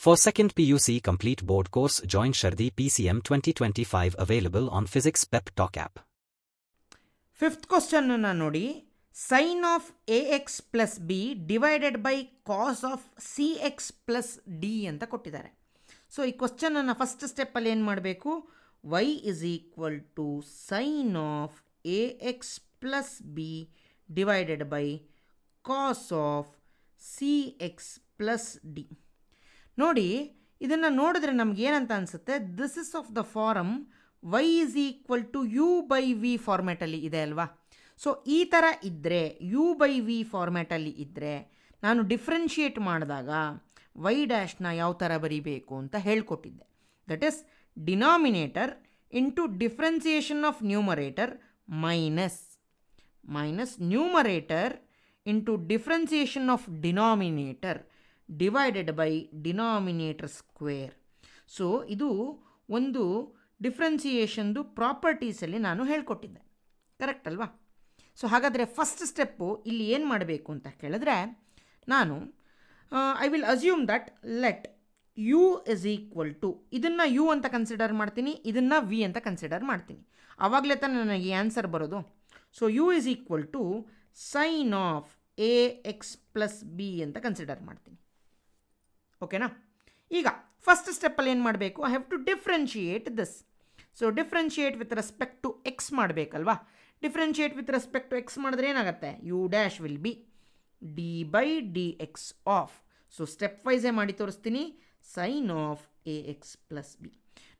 For second PUC complete board course, join Shardi PCM 2025 available on Physics Pep Talk app. Fifth question nodi sine of ax plus b divided by cos of cx plus d ಅಂತ the so So, question ಅನ್ನು first first step. ಏನು ಮಾಡಬೇಕು Y y is equal to sine of a x plus b divided by cos of c x plus d. ನೋಡಿ ಇದನ್ನು ನೋಡಿದ್ರೆ ನಮಗೇನಂತ ಅನಿಸುತ್ತೆ this is of the form Y is equal to U by V ಫಾರ್ಮ್ಯಾಟಲ್ಲಿ ಇದೆ ಅಲ್ವಾ so ಈ ಥರ ಇದ್ದರೆ ಯು ಬೈ ವಿ ಫಾರ್ಮ್ಯಾಟಲ್ಲಿ ಇದ್ದರೆ ನಾನು ಡಿಫ್ರೆನ್ಷಿಯೇಟ್ ಮಾಡಿದಾಗ ವೈ ಡ್ಯಾಶ್ನ ಯಾವ ಥರ ಬರೀಬೇಕು ಅಂತ ಹೇಳ್ಕೊಟ್ಟಿದ್ದೆ that is denominator into differentiation of numerator minus minus numerator into differentiation of denominator divided by denominator square so ಇದು ಒಂದು ಡಿಫ್ರೆನ್ಸಿಯೇಷನ್ದು ಪ್ರಾಪರ್ಟೀಸಲ್ಲಿ ನಾನು ಹೇಳ್ಕೊಟ್ಟಿದ್ದೆ ಕರೆಕ್ಟ್ ಅಲ್ವಾ ಸೊ ಹಾಗಾದರೆ ಫಸ್ಟ್ ಸ್ಟೆಪ್ಪು ಇಲ್ಲಿ ಏನು ಮಾಡಬೇಕು ಅಂತ ಕೇಳಿದ್ರೆ ನಾನು I will assume that let U is equal to ಇದನ್ನು ಯು ಅಂತ ಕನ್ಸಿಡರ್ ಮಾಡ್ತೀನಿ ಇದನ್ನು ವಿ ಅಂತ ಕನ್ಸಿಡರ್ ಮಾಡ್ತೀನಿ ಆವಾಗಲೇ ತಾನೇ ನನಗೆ ಆನ್ಸರ್ ಬರೋದು so U is equal to sine of A X plus B ಅಂತ ಕನ್ಸಿಡರ್ ಮಾಡ್ತೀನಿ ಓಕೆನಾ ಈಗ ಫಸ್ಟ್ ಸ್ಟೆಪ್ಪಲ್ಲಿ ಏನು ಮಾಡಬೇಕು I have to differentiate this so differentiate with respect to X ಮಾಡಬೇಕಲ್ವಾ differentiate with respect to X ಮಾಡಿದ್ರೆ ಏನಾಗುತ್ತೆ U dash will be D by D X of so step ವೈಸೇ ಮಾಡಿ ತೋರಿಸ್ತೀನಿ sine of A X plus B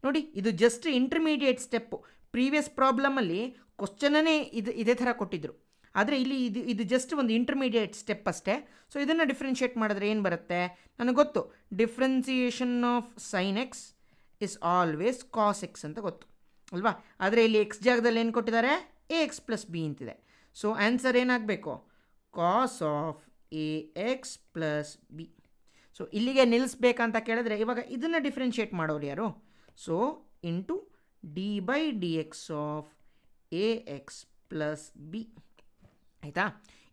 ನೋಡಿ ಇದು just intermediate step previous ಪ್ರಾಬ್ಲಮಲ್ಲಿ ಕ್ವಶನನ್ನೇ ಇದು ಇದೇ ಥರ ಕೊಟ್ಟಿದ್ದರು ಆದರೆ ಇಲ್ಲಿ ಇದು ಇದು ಜಸ್ಟ್ ಒಂದು ಇಂಟರ್ಮೀಡಿಯೇಟ್ ಸ್ಟೆಪ್ ಅಷ್ಟೇ ಸೊ ಇದನ್ನು ಡಿಫ್ರೆನ್ಷಿಯೇಟ್ ಮಾಡಿದ್ರೆ ಏನು ಬರುತ್ತೆ ನನಗೆ ಗೊತ್ತು differentiation of sine X is always cos X ಅಂತ ಗೊತ್ತು ಅಲ್ವಾ ಆದರೆ ಇಲ್ಲಿ ಎಕ್ಸ್ ಜಾಗದಲ್ಲಿ ಏನು ಕೊಟ್ಟಿದ್ದಾರೆ ಎ ಎಕ್ಸ್ ಪ್ಲಸ್ ಬಿ ಅಂತಿದೆ ಸೊ ಆನ್ಸರ್ ಏನಾಗಬೇಕು cos of A X plus B so ಇಲ್ಲಿಗೆ ನಿಲ್ಲಿಸ್ಬೇಕಂತ ಕೇಳಿದ್ರೆ ಇವಾಗ ಇದನ್ನು ಡಿಫ್ರೆನ್ಷಿಯೇಟ್ ಮಾಡೋರು ಯಾರು so into D by D X of A X plus B ಆಯಿತಾ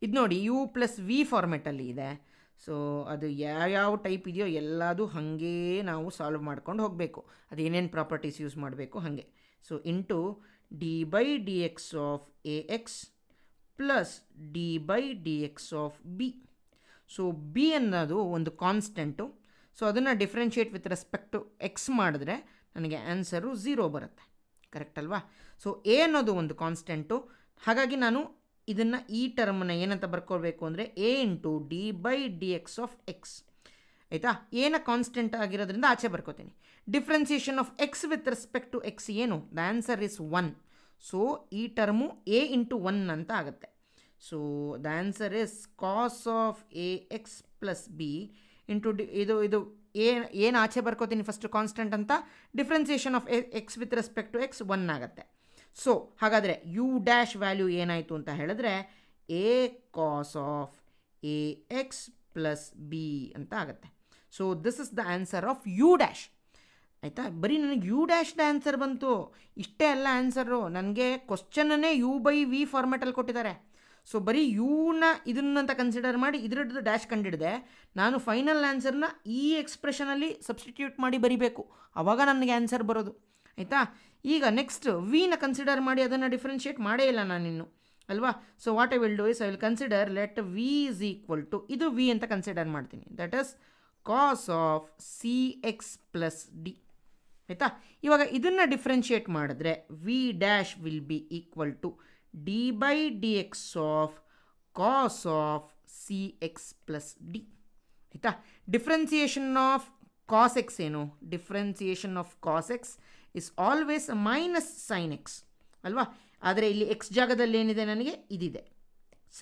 ಇದು ನೋಡಿ ಯು ಪ್ಲಸ್ ವಿ ಫಾರ್ಮೆಟಲ್ಲಿ ಇದೆ ಸೊ ಅದು ಯಾವ್ಯಾವ ಟೈಪ್ ಇದೆಯೋ ಎಲ್ಲದು ಹಾಗೇ ನಾವು ಸಾಲ್ವ್ ಮಾಡ್ಕೊಂಡು ಹೋಗಬೇಕು ಅದೇನೇನು ಪ್ರಾಪರ್ಟೀಸ್ ಯೂಸ್ ಮಾಡಬೇಕು ಹಾಗೆ so into D by D X of A X plus D by D X of B so B ಅನ್ನೋದು ಒಂದು ಕಾನ್ಸ್ಟೆಂಟು ಸೊ ಅದನ್ನು differentiate with respect to X ಮಾಡಿದ್ರೆ ನನಗೆ ಆನ್ಸರು ಝೀರೋ ಬರುತ್ತೆ ಕರೆಕ್ಟ್ ಅಲ್ವಾ ಸೊ ಎ ಅನ್ನೋದು ಒಂದು ಕಾನ್ಸ್ಟೆಂಟು ಹಾಗಾಗಿ ನಾನು ಇದನ್ನು ಈ ಟರ್ಮನ್ನ ಏನಂತ ಬರ್ಕೊಳ್ಬೇಕು ಅಂದರೆ A into D by D X of X ಆಯಿತಾ ಏನ ಕಾನ್ಸ್ಟೆಂಟ್ ಆಗಿರೋದ್ರಿಂದ ಆಚೆ ಬರ್ಕೋತೀನಿ differentiation of X with respect to X ಏನು the answer is one so ಈ ಟರ್ಮು ಎ ಇಂಟು ಒನ್ ಅಂತ ಆಗುತ್ತೆ so the answer is cos of A X plus B into D ಇದು ಇದು ಏನು ಏನು ಆಚೆ ಬರ್ಕೋತೀನಿ ಫಸ್ಟ್ ಕಾನ್ಸ್ಟೆಂಟ್ ಅಂತ differentiation of X with respect to X one ಆಗುತ್ತೆ ಸೊ ಹಾಗಾದರೆ ಯು ಡ್ಯಾಶ್ ವ್ಯಾಲ್ಯೂ ಏನಾಯಿತು ಅಂತ ಹೇಳಿದ್ರೆ A cos of A X plus B ಅಂತ ಆಗುತ್ತೆ so this is the answer of U dash ಆಯಿತಾ ಬರೀ ನನಗೆ ಯು ದ ಆನ್ಸರ್ ಬಂತು ಇಷ್ಟೇ ಅಲ್ಲ ಆನ್ಸರು ನನಗೆ ಕ್ವಶನನ್ನೇ ಯು ಬೈ ವಿ ಫಾರ್ಮೆಟಲ್ಲಿ ಕೊಟ್ಟಿದ್ದಾರೆ ಸೊ ಬರೀ ಯೂನ ಇದನ್ನಂತ ಕನ್ಸಿಡರ್ ಮಾಡಿ ಇದರದ್ದು ಡ್ಯಾಶ್ ಕಂಡಿಡಿದೆ ನಾನು ಫೈನಲ್ ಆನ್ಸರ್ನ ಈ ಎಕ್ಸ್ಪ್ರೆಷನಲ್ಲಿ ಸಬ್ಸ್ಟಿಟ್ಯೂಟ್ ಮಾಡಿ ಬರಿಬೇಕು ಆವಾಗ ನನಗೆ ಆನ್ಸರ್ ಬರೋದು ಆಯಿತಾ ಈಗ ನೆಕ್ಸ್ಟ್ ವಿನ ಕನ್ಸಿಡರ್ ಮಾಡಿ ಅದನ್ನು ಡಿಫ್ರೆನ್ಷಿಯೇಟ್ ಮಾಡೇ ಇಲ್ಲ ನಾನು ನಾನಿನ್ನು ಅಲ್ವಾ so what I will do is I will consider let V is equal to ಇದು ವಿ ಅಂತ ಕನ್ಸಿಡರ್ ಮಾಡ್ತೀನಿ that is cos of C X plus D ಆಯಿತಾ ಇವಾಗ ಇದನ್ನು ಡಿಫ್ರೆನ್ಷಿಯೇಟ್ ಮಾಡಿದ್ರೆ V dash will be equal to D by D X of cos of C X plus D ಆಯಿತಾ differentiation of cos X ಏನು differentiation of cos X is always minus sine X ಅಲ್ವಾ ಆದರೆ ಇಲ್ಲಿ X ಜಾಗದಲ್ಲಿ ಏನಿದೆ ನನಗೆ ಇದಿದೆ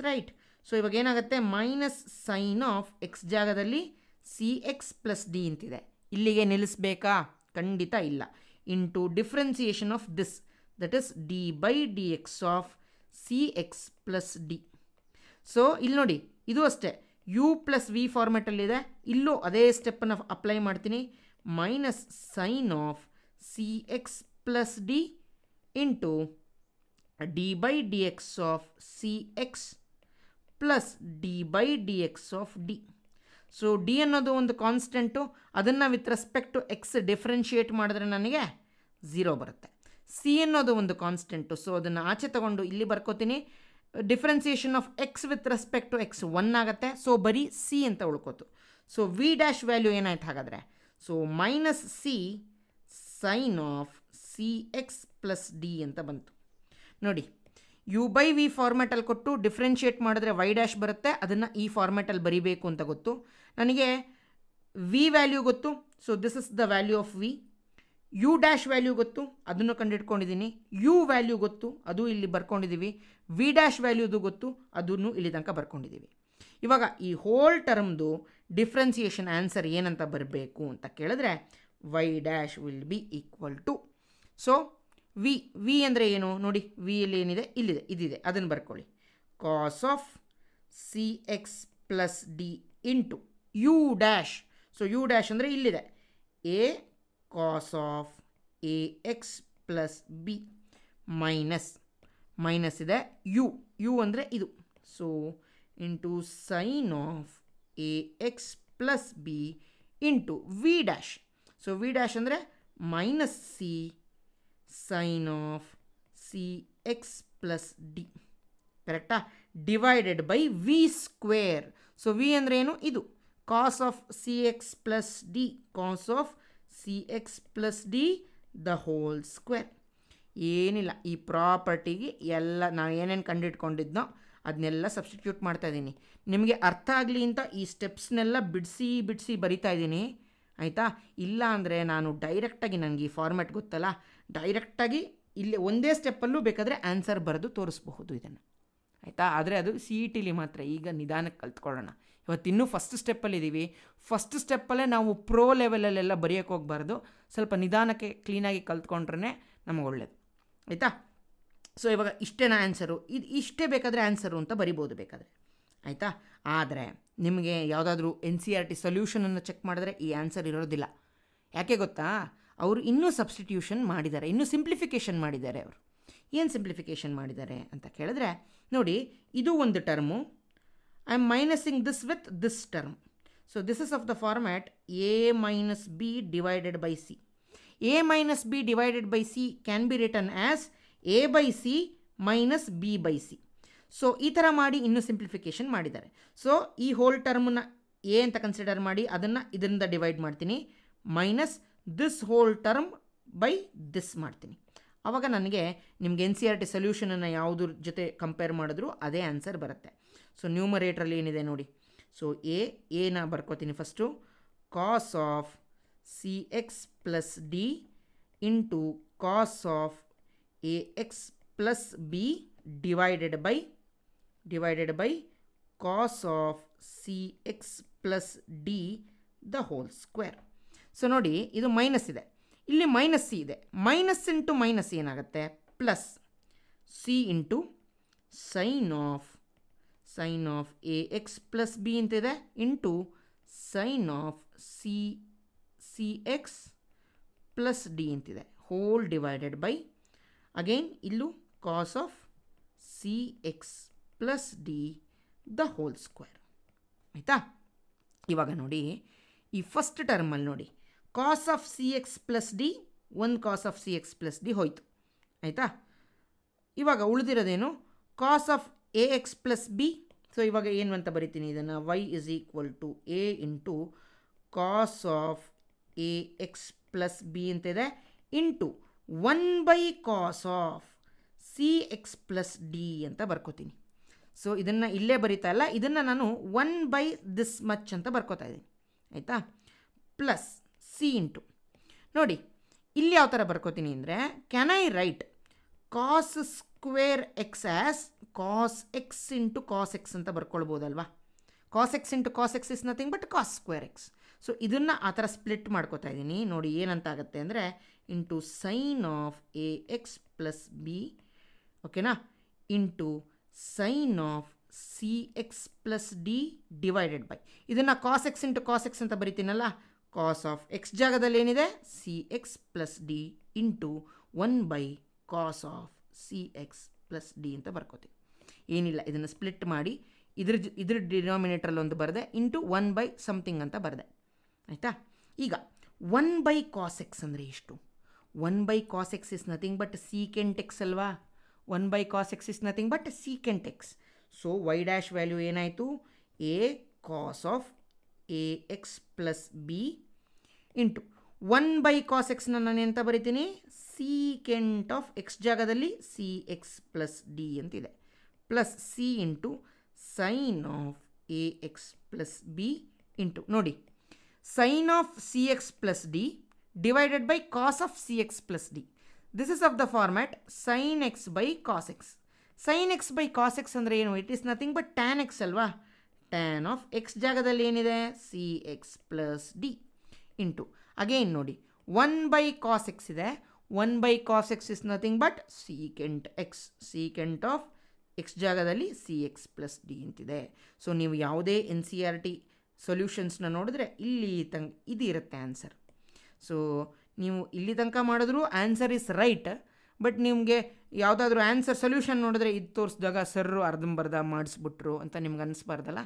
right so ಇವಾಗ ಏನಾಗುತ್ತೆ ಮೈನಸ್ ಸೈನ್ ಆಫ್ ಎಕ್ಸ್ ಜಾಗದಲ್ಲಿ ಸಿ ಎಕ್ಸ್ ಪ್ಲಸ್ ಡಿ ಅಂತಿದೆ ಇಲ್ಲಿಗೆ ನಿಲ್ಲಿಸ್ಬೇಕಾ ಖಂಡಿತ ಇಲ್ಲ into differentiation of this that is D by D X of C X plus D so ಇಲ್ಲಿ ನೋಡಿ ಇದು ಅಷ್ಟೇ ಯು ಪ್ಲಸ್ ವಿ ಫಾರ್ಮೆಟಲ್ಲಿದೆ ಇಲ್ಲೂ ಅದೇ ಸ್ಟೆಪ್ಪನ್ನು ಅಪ್ಲೈ ಮಾಡ್ತೀನಿ minus sine of cx plus d into d by dx of cx plus D by D X of D so D ಅನ್ನೋದು ಒಂದು ಕಾನ್ಸ್ಟೆಂಟು ಅದನ್ನು with respect to X differentiate ಮಾಡಿದ್ರೆ ನನಗೆ ಝೀರೋ ಬರುತ್ತೆ ಸಿ ಅನ್ನೋದು ಒಂದು ಕಾನ್ಸ್ಟೆಂಟು ಸೊ ಅದನ್ನು ಆಚೆ ತಗೊಂಡು ಇಲ್ಲಿ ಬರ್ಕೋತೀನಿ differentiation of X with respect to X one ಆಗುತ್ತೆ ಸೊ ಬರೀ ಸಿ ಅಂತ ಉಳ್ಕೋತು ಸೊ ವಿ ಡ್ಯಾಶ್ ವ್ಯಾಲ್ಯೂ ಏನಾಯ್ತು ಹಾಗಾದರೆ so minus C sine of C X plus D ಅಂತ ಬಂತು ನೋಡಿ ಯು ಬೈ ವಿ ಫಾರ್ಮ್ಯಾಟಲ್ಲಿ ಕೊಟ್ಟು ಡಿಫ್ರೆನ್ಷಿಯೇಟ್ ಮಾಡಿದ್ರೆ ವೈ ಡ್ಯಾಶ್ ಬರುತ್ತೆ ಅದನ್ನು ಈ ಫಾರ್ಮ್ಯಾಟಲ್ಲಿ ಬರೀಬೇಕು ಅಂತ ಗೊತ್ತು ನನಗೆ ವಿ ವ್ಯಾಲ್ಯೂ ಗೊತ್ತು so this is the value of V U dash value ಗೊತ್ತು ಅದನ್ನು ಕಂಡಿಟ್ಕೊಂಡಿದ್ದೀನಿ ಯು ವ್ಯಾಲ್ಯೂ ಗೊತ್ತು ಅದು ಇಲ್ಲಿ ಬರ್ಕೊಂಡಿದ್ದೀವಿ ವಿ ಡ್ಯಾಶ್ ವ್ಯಾಲ್ಯೂದು ಗೊತ್ತು ಅದನ್ನು ಇಲ್ಲಿ ತನಕ ಬರ್ಕೊಂಡಿದ್ದೀವಿ ಇವಾಗ ಈ ಹೋಲ್ ಟರ್ಮ್ದು ಡಿಫ್ರೆನ್ಸಿಯೇಷನ್ ಆನ್ಸರ್ ಏನಂತ ಬರಬೇಕು ಅಂತ ಕೇಳಿದ್ರೆ y dash will be equal to so v v ಅಂದರೆ ಏನು ನೋಡಿ ವಿ ಏನಿದೆ ಇಲ್ಲಿದೆ ಇದಿದೆ ಅದನ್ನು ಬರ್ಕೊಳ್ಳಿ cos of C X plus d into u dash so u dash ಅಂದರೆ ಇಲ್ಲಿದೆ a cos of A X plus b minus minus ಇದೆ ಯು ಯು ಅಂದರೆ ಇದು so into sine of A X plus B into v dash so V dash ಅಂದರೆ minus C sine of C X plus d ಕರೆಕ್ಟಾ divided by v square so v ಅಂದರೆ ಏನು ಇದು cos of C X plus d cos of C X plus d the whole square ಏನಿಲ್ಲ ಈ ಪ್ರಾಪರ್ಟಿಗೆ ಎಲ್ಲ ನಾನು ಏನೇನು ಕಂಡಿಟ್ಕೊಂಡಿದ್ನೋ ಅದನ್ನೆಲ್ಲ ಸಬ್ಸ್ಟಿಟ್ಯೂಟ್ ಮಾಡ್ತಾ ಇದ್ದೀನಿ ನಿಮಗೆ ಅರ್ಥ ಆಗಲಿ ಅಂತ ಈ ಸ್ಟೆಪ್ಸ್ನೆಲ್ಲ ಬಿಡಿಸಿ ಬಿಡಿಸಿ ಬರಿತಾ ಇದ್ದೀನಿ ಆಯಿತಾ ಇಲ್ಲ ಅಂದರೆ ನಾನು ಡೈರೆಕ್ಟಾಗಿ ನನಗೆ ಈ ಫಾರ್ಮ್ಯಾಟ್ ಗೊತ್ತಲ್ಲ ಡೈರೆಕ್ಟಾಗಿ ಇಲ್ಲೇ ಒಂದೇ ಸ್ಟೆಪ್ಪಲ್ಲೂ ಬೇಕಾದರೆ ಆನ್ಸರ್ ಬರೆದು ತೋರಿಸ್ಬಹುದು ಇದನ್ನು ಆಯಿತಾ ಆದರೆ ಅದು ಸಿ ಇ e ಟಿಲಿ ಮಾತ್ರ ಈಗ ನಿಧಾನಕ್ಕೆ ಕಲ್ತ್ಕೊಳ್ಳೋಣ ಇವತ್ತಿನ್ನೂ ಫಸ್ಟ್ ಸ್ಟೆಪ್ಪಲ್ಲಿದ್ದೀವಿ ಫಸ್ಟ್ ಸ್ಟೆಪ್ಪಲ್ಲೇ ನಾವು ಪ್ರೋ ಲೆವೆಲಲ್ಲೆಲ್ಲ ಬರೆಯೋಕ್ಕೆ ಹೋಗ್ಬಾರ್ದು ಸ್ವಲ್ಪ ನಿಧಾನಕ್ಕೆ ಕ್ಲೀನಾಗಿ ಕಲ್ತ್ಕೊಂಡ್ರೇ ನಮಗೆ ಒಳ್ಳೇದು ಆಯಿತಾ ಸೊ ಇವಾಗ ಇಷ್ಟೇನ ಆ್ಯನ್ಸರು ಇದು ಇಷ್ಟೇ ಬೇಕಾದರೆ ಆ್ಯನ್ಸರು ಅಂತ ಬರಿಬೋದು ಬೇಕಾದರೆ ಆಯಿತಾ ಆದರೆ ನಿಮಗೆ ಯಾವುದಾದ್ರೂ N C R e T ಸೊಲ್ಯೂಷನನ್ನು ಚೆಕ್ ಮಾಡಿದ್ರೆ ಈ ಆನ್ಸರ್ ಇರೋದಿಲ್ಲ ಯಾಕೆ ಗೊತ್ತಾ ಅವರು ಇನ್ನೂ ಸಬ್ಸ್ಟಿಟ್ಯೂಷನ್ ಮಾಡಿದ್ದಾರೆ ಇನ್ನೂ ಸಿಂಪ್ಲಿಫಿಕೇಷನ್ ಮಾಡಿದ್ದಾರೆ ಅವರು ಏನು ಸಿಂಪ್ಲಿಫಿಕೇಷನ್ ಮಾಡಿದ್ದಾರೆ ಅಂತ ಕೇಳಿದ್ರೆ ನೋಡಿ ಇದು ಒಂದು term I am minusing this with this term so this is of the format a minus b divided by c a minus b divided by c can be return as a by c minus b by c so ಈ ಥರ ಮಾಡಿ ಇನ್ನೂ simplification ಮಾಡಿದ್ದಾರೆ so ಈ whole ಟರ್ಮನ್ನ a ಅಂತ consider ಮಾಡಿ ಅದನ್ನು ಇದರಿಂದ ಡಿವೈಡ್ ಮಾಡ್ತೀನಿ minus this whole term by this ಮಾಡ್ತೀನಿ ಆವಾಗ ನನಗೆ ನಿಮಗೆ N C R e T ಸೊಲ್ಯೂಷನನ್ನು ಯಾವುದ್ರ ಜೊತೆ ಕಂಪೇರ್ ಮಾಡಿದ್ರು ಅದೇ ಆನ್ಸರ್ ಬರುತ್ತೆ ಸೊ ನ್ಯೂಮರೇಟ್ರಲ್ಲಿ ಏನಿದೆ ನೋಡಿ ಸೊ ಎ ಎನ ಬರ್ಕೋತೀನಿ first cos of C X plus d into cos of A X plus b divided by divided by cos of cx plus d the whole square so ನೋಡಿ ಇದು minus ಇದೆ ಇಲ್ಲಿ minus c ಇದೆ minus into minus ಏನಾಗುತ್ತೆ plus c into sine of sine of A X plus B ಅಂತಿದೆ into sine of c c X plus D ಅಂತಿದೆ whole divided by again ಇಲ್ಲೂ ಕಾಸ್ of C X plus d the whole square ಆಯಿತಾ ಇವಾಗ ನೋಡಿ ಈ first ಟರ್ಮಲ್ಲಿ ನೋಡಿ cos of C X plus d ಒಂದು cos of C X plus d ಹೋಯಿತು ಆಯಿತಾ ಇವಾಗ ಉಳಿದಿರೋದೇನು cos of A X plus B so ಇವಾಗ ಏನು ಅಂತ ಬರಿತೀನಿ ಇದನ್ನು y is equal to a into cos of A X plus B ಅಂತಿದೆ into one by cos of C X plus D ಅಂತ ಬರ್ಕೋತೀನಿ ಸೊ ಇದನ್ನು ಇಲ್ಲೇ ಬರೀತಾ ಇಲ್ಲ ಇದನ್ನು ನಾನು ಒನ್ ಬೈ ದಿಸ್ ಮಚ್ ಅಂತ ಬರ್ಕೋತಾ ಇದ್ದೀನಿ ಆಯಿತಾ ಪ್ಲಸ್ ಸಿ ಇಂಟು ನೋಡಿ ಇಲ್ಲಿ ಯಾವ ಥರ ಬರ್ಕೋತೀನಿ ಅಂದರೆ can I write cos square x as cos x into cos X ಅಂತ ಬರ್ಕೊಳ್ಬೋದಲ್ವಾ cos x into cos X is nothing but cos square x so ಇದನ್ನು ಆ ಥರ ಸ್ಪ್ಲಿಟ್ ಮಾಡ್ಕೋತಾ ಇದ್ದೀನಿ ನೋಡಿ ಏನಂತ ಆಗುತ್ತೆ ಅಂದರೆ into sine of A X plus b ಓಕೆನಾ into sine of C X plus d divided by ಇದನ್ನು cos x into cos X ಅಂತ ಬರಿತೀನಲ್ಲ ಕಾಸ್ ಆಫ್ ಎಕ್ಸ್ ಜಾಗದಲ್ಲಿ ಏನಿದೆ c X plus d into one by cos of C X plus D ಅಂತ ಬರ್ಕೋತೀವಿ ಏನಿಲ್ಲ ಇದನ್ನು ಸ್ಪ್ಲಿಟ್ ಮಾಡಿ ಇದ್ರ ಇದ್ರ ಡಿನಾಮಿನೇಟ್ರಲ್ಲಿ ಒಂದು ಬರೆದೆ ಇಂಟು ಒನ್ ಬೈ ಸಮಥಿಂಗ್ ಅಂತ ಬರೆದೆ ಆಯಿತಾ ಈಗ ಒನ್ ಬೈ ಕಾಸ್ ಎಕ್ಸ್ ಅಂದರೆ ಎಷ್ಟು one by cos X is nothing but secant x ಅಲ್ವಾ 1 by cos x is nothing but secant x. So y dash value n i to a cos of a x plus b into 1 by cos x nana nenta barithini secant of x jagadali c x plus d yanthi plus c into sine of a x plus b into no d sin of c x plus d divided by cos of c x plus d this is of the format sine x by cos x sine x by cos x ಅಂದರೆ ಏನು it is nothing but tan x ಅಲ್ವಾ tan of X ಜಾಗದಲ್ಲಿ ಏನಿದೆ c X plus d into again ನೋಡಿ one by cos x ಇದೆ one by cos X is nothing but secant x secant of X ಜಾಗದಲ್ಲಿ C X plus D ಅಂತಿದೆ so ನೀವು ಯಾವುದೇ N C R T ಸೊಲ್ಯೂಷನ್ಸ್ನ ನೋಡಿದ್ರೆ ಇಲ್ಲಿ ತಂಗ್ ಇದಿರುತ್ತೆ ಆನ್ಸರ್ ಸೊ ನೀವು ಇಲ್ಲಿ ತನಕ ಮಾಡಿದ್ರು ಆನ್ಸರ್ ಇಸ್ ರೈಟ್ ಬಟ್ ನಿಮಗೆ ಯಾವುದಾದ್ರೂ ಆನ್ಸರ್ ಸೊಲ್ಯೂಷನ್ ನೋಡಿದ್ರೆ ಇದು ತೋರಿಸಿದಾಗ ಸರ್ರು ಅರ್ಧಂಬರ್ಧ ಮಾಡಿಸ್ಬಿಟ್ರು ಅಂತ ನಿಮ್ಗೆ ಅನಿಸ್ಬಾರ್ದಲ್ಲ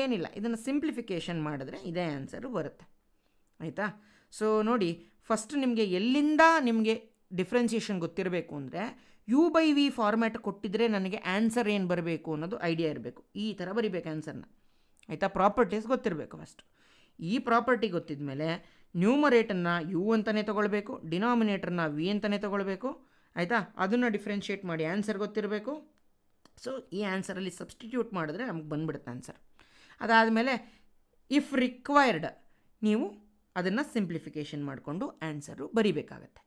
ಏನಿಲ್ಲ ಇದನ್ನು ಸಿಂಪ್ಲಿಫಿಕೇಷನ್ ಮಾಡಿದ್ರೆ ಇದೇ ಆನ್ಸರು ಬರುತ್ತೆ ಆಯಿತಾ ಸೊ ನೋಡಿ ಫಸ್ಟ್ ನಿಮಗೆ ಎಲ್ಲಿಂದ ನಿಮಗೆ ಡಿಫ್ರೆನ್ಸಿಯೇಷನ್ ಗೊತ್ತಿರಬೇಕು ಅಂದರೆ ಯು ಬೈ ವಿ ಫಾರ್ಮ್ಯಾಟ್ ಕೊಟ್ಟಿದ್ರೆ ನನಗೆ ಆನ್ಸರ್ ಏನು ಬರಬೇಕು ಅನ್ನೋದು ಐಡಿಯಾ ಇರಬೇಕು ಈ ಥರ ಬರಿಬೇಕು ಆನ್ಸರ್ನ ಆಯಿತಾ ಪ್ರಾಪರ್ಟೀಸ್ ಗೊತ್ತಿರಬೇಕು ಫಸ್ಟ್ ಈ ಪ್ರಾಪರ್ಟಿ ಮೇಲೆ ನ್ಯೂಮರೇಟನ್ನು ಯು ಅಂತಲೇ ತೊಗೊಳ್ಬೇಕು ಡಿನಾಮಿನೇಟರ್ನ ವಿ ಅಂತಲೇ ತೊಗೊಳ್ಬೇಕು ಆಯಿತಾ ಅದನ್ನು ಡಿಫ್ರೆನ್ಷಿಯೇಟ್ ಮಾಡಿ ಆನ್ಸರ್ ಗೊತ್ತಿರಬೇಕು ಸೊ ಈ ಆ್ಯನ್ಸರಲ್ಲಿ ಸಬ್ಸ್ಟಿಟ್ಯೂಟ್ ಮಾಡಿದ್ರೆ ನಮಗೆ ಬಂದ್ಬಿಡುತ್ತೆ ಆನ್ಸರ್ ಅದಾದಮೇಲೆ ಇಫ್ ರಿಕ್ವೈರ್ಡ್ ನೀವು ಅದನ್ನು ಸಿಂಪ್ಲಿಫಿಕೇಷನ್ ಮಾಡಿಕೊಂಡು ಆ್ಯನ್ಸರು ಬರೀಬೇಕಾಗತ್ತೆ